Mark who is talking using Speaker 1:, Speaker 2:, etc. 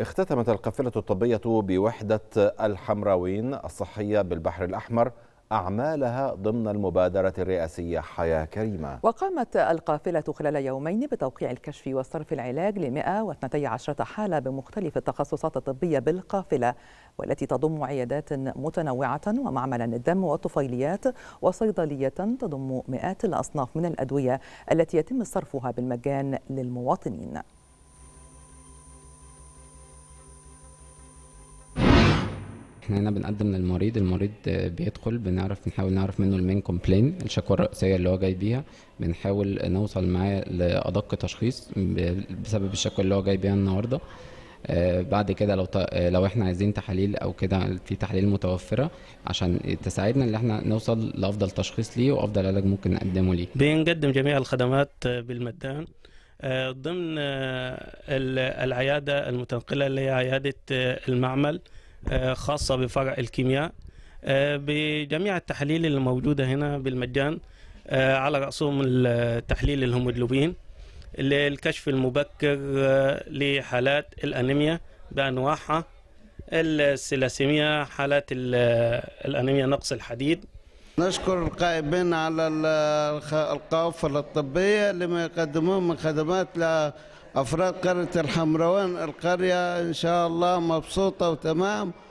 Speaker 1: اختتمت القافلة الطبية بوحدة الحمراوين الصحية بالبحر الأحمر أعمالها ضمن المبادرة الرئاسية حياة كريمة
Speaker 2: وقامت القافلة خلال يومين بتوقيع الكشف وصرف العلاج ل 112 حالة بمختلف التخصصات الطبية بالقافلة والتي تضم عيادات متنوعة ومعملا الدم والطفيليات وصيدلية تضم مئات الأصناف من الأدوية التي يتم صرفها بالمجان للمواطنين
Speaker 3: احنا هنا بنقدم للمريض المريض بيدخل بنعرف نحاول نعرف منه المين كومبلين الشكوى الرئيسيه اللي هو جاي بيها بنحاول نوصل معاه لادق تشخيص بسبب الشكوى اللي هو جاي بيها النهارده آه، بعد كده لو لو احنا عايزين تحاليل او كده في تحاليل متوفره عشان تساعدنا ان احنا نوصل لافضل تشخيص ليه وافضل علاج ممكن نقدمه ليه.
Speaker 4: بنقدم جميع الخدمات آه، بالمدان آه، ضمن العياده المتنقله اللي هي عياده المعمل آه، خاصة بفرع الكيمياء آه، بجميع التحاليل الموجودة هنا بالمجان آه، على رأسهم التحليل الهيموجلوبين للكشف المبكر لحالات الأنيميا بأنواعها السلاسيميا حالات الأنيميا
Speaker 5: نقص الحديد نشكر القائمين على القوافل الطبية لما يقدموه من خدمات لأفراد قرية الحمروان القرية إن شاء الله مبسوطة وتمام